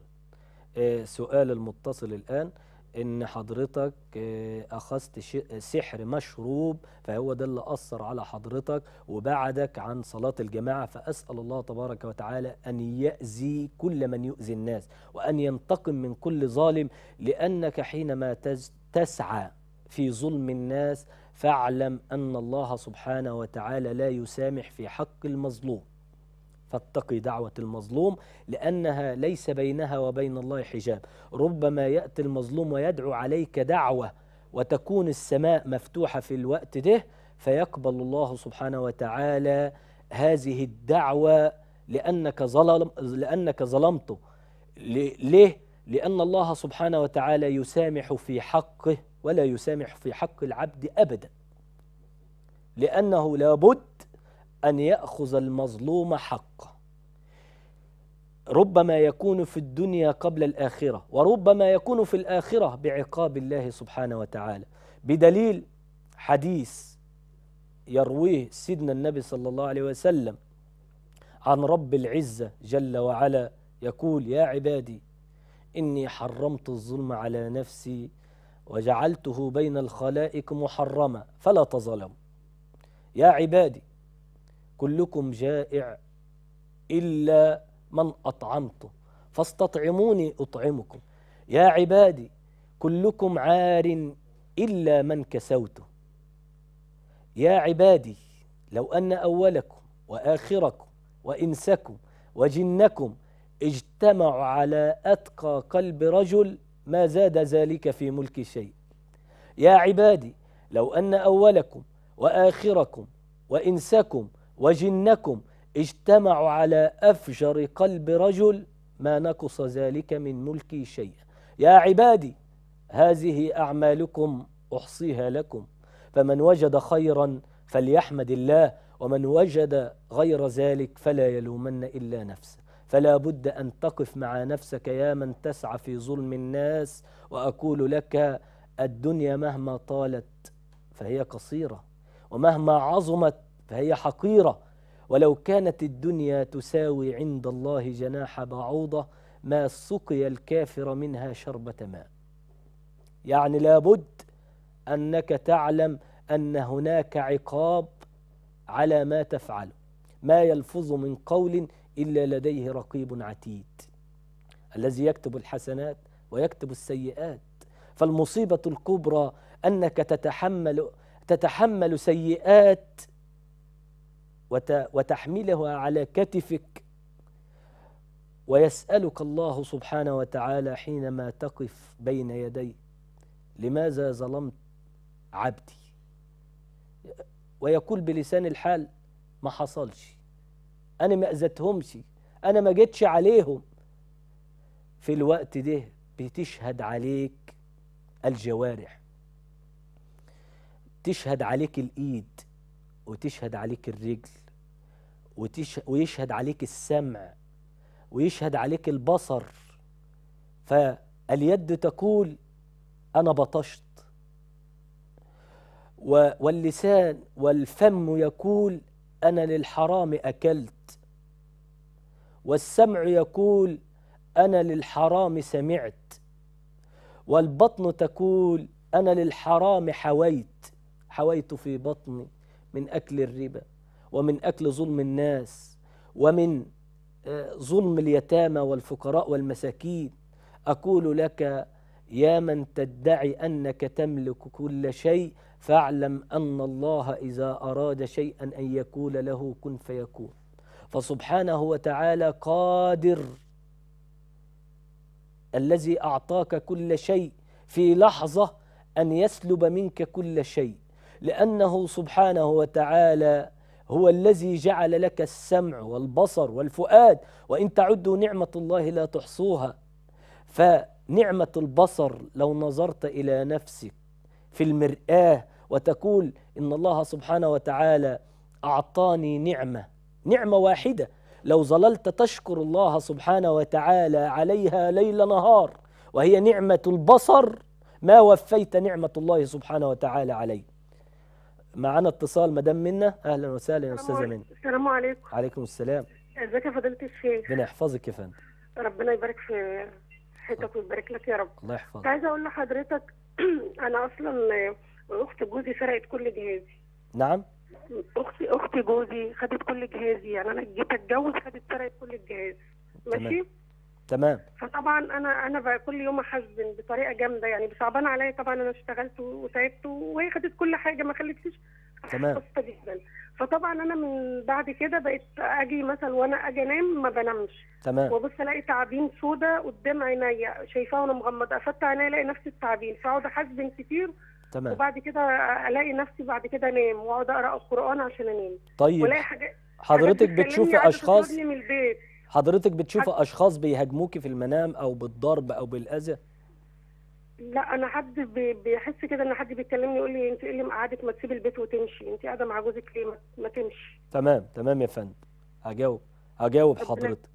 Speaker 2: آه سؤال المتصل الان ان حضرتك آه، اخذت سحر مشروب فهو ده اللي اثر على حضرتك وبعدك عن صلاه الجماعه فاسال الله تبارك وتعالى ان ياذي كل من يؤذي الناس وان ينتقم من كل ظالم لانك حينما تسعى في ظلم الناس فاعلم ان الله سبحانه وتعالى لا يسامح في حق المظلوم فاتقي دعوة المظلوم لأنها ليس بينها وبين الله حجاب ربما يأتي المظلوم ويدعو عليك دعوة وتكون السماء مفتوحة في الوقت ده فيقبل الله سبحانه وتعالى هذه الدعوة لأنك ظلم لأنك ظلمته ليه؟ لأن الله سبحانه وتعالى يسامح في حقه ولا يسامح في حق العبد أبدا لأنه لابد أن يأخذ المظلوم حقه ربما يكون في الدنيا قبل الآخرة وربما يكون في الآخرة بعقاب الله سبحانه وتعالى بدليل حديث يرويه سيدنا النبي صلى الله عليه وسلم عن رب العزة جل وعلا يقول يا عبادي إني حرمت الظلم على نفسي وجعلته بين الخلائق محرما فلا تظلموا يا عبادي كلكم جائع إلا من أطعمته فاستطعموني أطعمكم يا عبادي كلكم عار إلا من كسوته يا عبادي لو أن أولكم وآخركم وإنسكم وجنكم اجتمعوا على أتقى قلب رجل ما زاد ذلك في ملك شيء يا عبادي لو أن أولكم وآخركم وإنسكم وجنكم اجتمعوا على أفجر قلب رجل ما نقص ذلك من ملكي شيئا يا عبادي هذه أعمالكم أحصيها لكم فمن وجد خيرا فليحمد الله ومن وجد غير ذلك فلا يلومن إلا نفسه فلا بد أن تقف مع نفسك يا من تسعى في ظلم الناس وأقول لك الدنيا مهما طالت فهي قصيرة ومهما عظمت فهي حقيرة ولو كانت الدنيا تساوي عند الله جناح بعوضة ما سقي الكافر منها شربة ماء يعني لابد أنك تعلم أن هناك عقاب على ما تفعله ما يلفظ من قول إلا لديه رقيب عتيد الذي يكتب الحسنات ويكتب السيئات فالمصيبة الكبرى أنك تتحمل تتحمل سيئات وتحملها على كتفك ويسألك الله سبحانه وتعالى حينما تقف بين يديه لماذا ظلمت عبدي ويقول بلسان الحال ما حصلش أنا ما أذتهمش أنا ما جيتش عليهم في الوقت ده بتشهد عليك الجوارح تشهد عليك الإيد وتشهد عليك الرجل ويشهد عليك السمع ويشهد عليك البصر فاليد تقول أنا بطشت واللسان والفم يقول أنا للحرام أكلت والسمع يقول أنا للحرام سمعت والبطن تقول أنا للحرام حويت حويت في بطني من أكل الربا ومن أكل ظلم الناس ومن آه، ظلم اليتامى والفقراء والمساكين أقول لك يا من تدعي أنك تملك كل شيء فاعلم أن الله إذا أراد شيئا أن يقول له كن فيكون فسبحانه وتعالى قادر الذي أعطاك كل شيء في لحظة أن يسلب منك كل شيء لأنه سبحانه وتعالى هو الذي جعل لك السمع والبصر والفؤاد وإن تعدوا نعمة الله لا تحصوها فنعمة البصر لو نظرت إلى نفسك في المرآة وتقول إن الله سبحانه وتعالى أعطاني نعمة نعمة واحدة لو ظللت تشكر الله سبحانه وتعالى عليها ليل نهار وهي نعمة البصر ما وفيت نعمة الله سبحانه وتعالى عليك معانا اتصال مدام منا اهلا وسهلا يا استاذه منا
Speaker 3: السلام عليكم
Speaker 2: عليكم السلام
Speaker 3: ازيك يا فضيله الشيخ
Speaker 2: ربنا يحفظك يا فندم
Speaker 3: ربنا يبارك في حياتك ويبارك لك يا رب الله يحفظك عايزه اقول لحضرتك انا اصلا اخت جوزي سرقت كل جهازي نعم اختي اختي جوزي خدت كل جهازي يعني انا جيت اتجوز خدت سرقت كل الجهاز ماشي تمام فطبعا انا انا كل يوم احزن بطريقه جامده يعني بصعبان عليا طبعا انا اشتغلت وتعبت وهي خدت كل حاجه ما خلتنيش تمام جدا فطبعا انا من بعد كده بقيت اجي مثلا وانا اجي انام ما بنامش تمام وبص الاقي تعابين سوداء قدام عينيا شايفاها وانا مغمضه افتح عينيا الاقي نفس التعابين فاقعد احزن كتير تمام وبعد كده الاقي نفسي بعد كده انام واقعد اقرا القران عشان انام طيب والاقي حاجات حضرتك بتشوفي اشخاص من البيت
Speaker 2: حضرتك بتشوف حد... اشخاص بيهاجموكي في المنام او بالضرب او بالاذى
Speaker 3: لا انا حد بيحس كده ان حد بيكلمني يقول لي انت ايه اللي مقعدك ما تسيبي البيت وتمشي انت قاعده مع جوزك ليه ما تمشي
Speaker 2: تمام تمام يا فندم هجاوب هجاوب حضرتك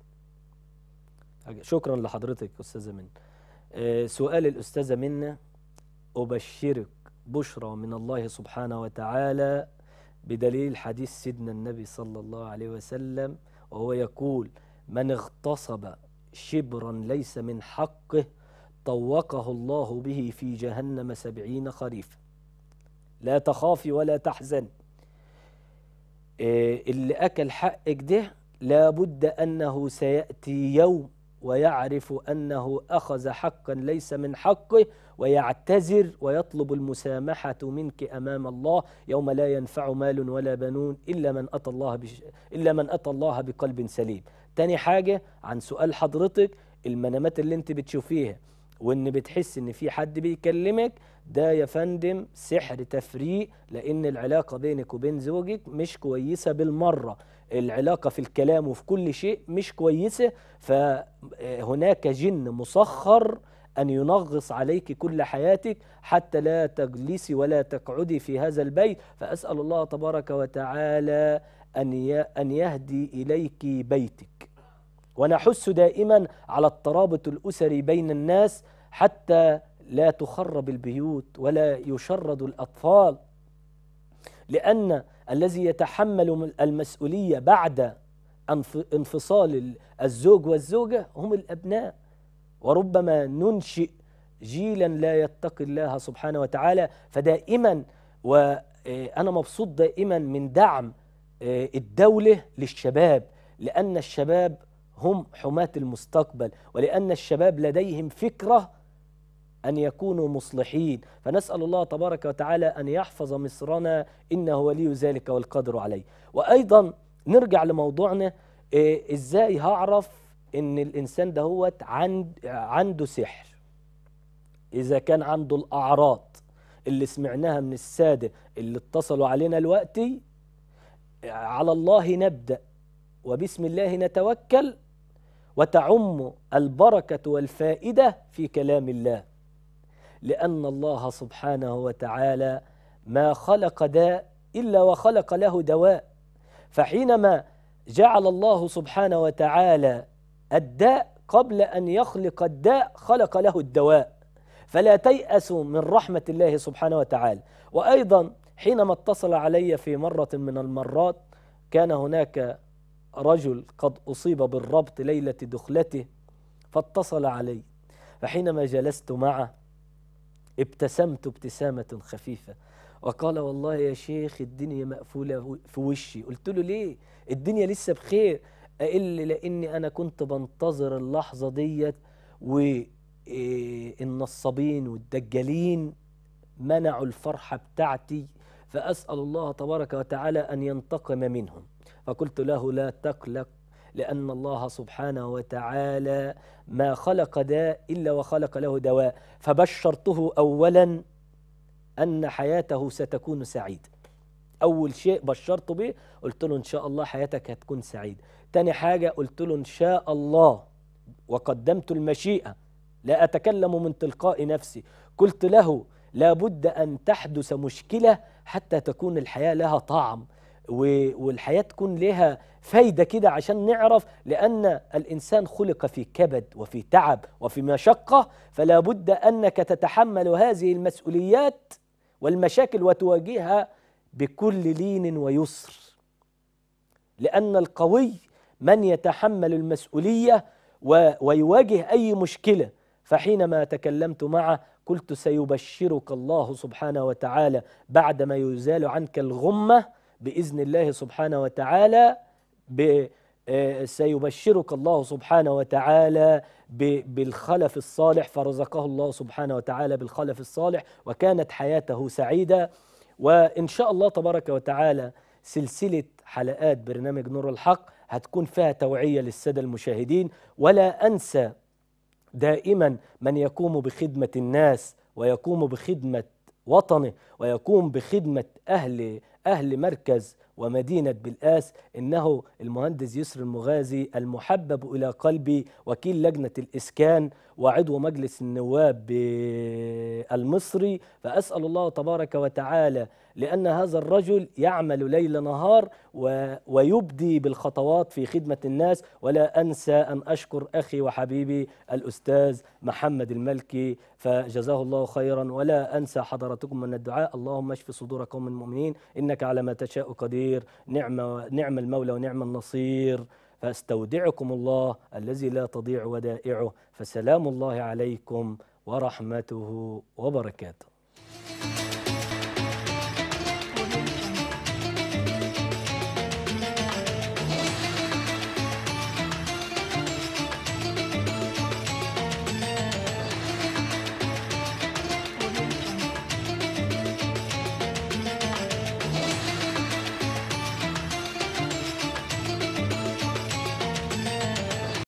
Speaker 2: شكرا لحضرتك استاذه منى آه سؤال الاستاذه منى ابشرك بشرى من الله سبحانه وتعالى بدليل حديث سيدنا النبي صلى الله عليه وسلم وهو يقول من اغتصب شبرا ليس من حقه طوقه الله به في جهنم سبعين خريفا لا تخافي ولا تحزن إيه، اللي أكل حقك ده لابد أنه سيأتي يوم ويعرف أنه أخذ حقا ليس من حقه ويعتذر ويطلب المسامحة منك أمام الله يوم لا ينفع مال ولا بنون إلا من أتى الله إلا من أتى الله بقلب سليم تاني حاجة عن سؤال حضرتك المنامات اللي انت بتشوفيها وان بتحس ان في حد بيكلمك ده يا فندم سحر تفريق لان العلاقه بينك وبين زوجك مش كويسه بالمره العلاقه في الكلام وفي كل شيء مش كويسه فهناك جن مسخر أن ينغص عليك كل حياتك حتى لا تجلسي ولا تقعدي في هذا البيت فأسأل الله تبارك وتعالى أن يهدي إليك بيتك ونحث دائما على الترابط الأسري بين الناس حتى لا تخرب البيوت ولا يشرد الأطفال لأن الذي يتحمل المسؤولية بعد انفصال الزوج والزوجة هم الأبناء وربما ننشئ جيلا لا يتقي الله سبحانه وتعالى فدائما وأنا آه، مبسوط دائما من دعم آه، الدولة للشباب لأن الشباب هم حماة المستقبل ولأن الشباب لديهم فكرة أن يكونوا مصلحين فنسأل الله تبارك وتعالى أن يحفظ مصرنا إنه ولي ذلك والقدر عليه وأيضا نرجع لموضوعنا إيه إزاي هعرف إن الإنسان دهوت عند عنده سحر إذا كان عنده الأعراض اللي سمعناها من السادة اللي اتصلوا علينا الوقتي على الله نبدأ وبسم الله نتوكل وتعم البركة والفائدة في كلام الله لأن الله سبحانه وتعالى ما خلق داء إلا وخلق له دواء فحينما جعل الله سبحانه وتعالى الداء قبل أن يخلق الداء خلق له الدواء فلا تيأسوا من رحمة الله سبحانه وتعالى وأيضا حينما اتصل علي في مرة من المرات كان هناك رجل قد أصيب بالربط ليلة دخلته فاتصل علي فحينما جلست معه ابتسمت ابتسامة خفيفة وقال والله يا شيخ الدنيا مقفولة في وشي قلت له ليه الدنيا لسه بخير قال لأني أنا كنت بنتظر اللحظة ديت والنصابين آه، والدجالين منعوا الفرحة بتاعتي فأسأل الله تبارك وتعالى أن ينتقم منهم فقلت له لا تقلق لأن الله سبحانه وتعالى ما خلق داء إلا وخلق له دواء فبشرته أولا أن حياته ستكون سعيدة أول شيء بشرته به قلت له إن شاء الله حياتك هتكون سعيدة تاني حاجة قلت له إن شاء الله وقدمت المشيئة لا أتكلم من تلقاء نفسي قلت له لابد أن تحدث مشكلة حتى تكون الحياة لها طعم والحياة تكون لها فايدة كده عشان نعرف لأن الإنسان خلق في كبد وفي تعب وفي مشقة فلا بد أنك تتحمل هذه المسؤوليات والمشاكل وتواجهها بكل لين ويسر لأن القوي من يتحمل المسؤولية ويواجه أي مشكلة فحينما تكلمت معه قلت سيبشرك الله سبحانه وتعالى بعدما يزال عنك الغمة باذن الله سبحانه وتعالى آه، سيبشرك الله سبحانه وتعالى بالخلف الصالح فرزقه الله سبحانه وتعالى بالخلف الصالح وكانت حياته سعيده وان شاء الله تبارك وتعالى سلسله حلقات برنامج نور الحق هتكون فيها توعيه للساده المشاهدين ولا انسى دائما من يقوم بخدمه الناس ويقوم بخدمه وطنه ويقوم بخدمه اهل أهل مركز ومدينة بالآس إنه المهندس يسر المغازي المحبب إلى قلبي وكيل لجنة الإسكان وعضو مجلس النواب المصري فأسأل الله تبارك وتعالى لأن هذا الرجل يعمل ليل نهار ويبدي بالخطوات في خدمة الناس ولا أنسى أن أشكر أخي وحبيبي الأستاذ محمد الملكي فجزاه الله خيرا ولا أنسى حضرتكم من الدعاء اللهم اشف صدور قوم المؤمنين إنك على ما تشاء قدير الخير نعم نعم المولى ونعم النصير فاستودعكم الله الذي لا تضيع ودائعه فسلام الله عليكم ورحمته وبركاته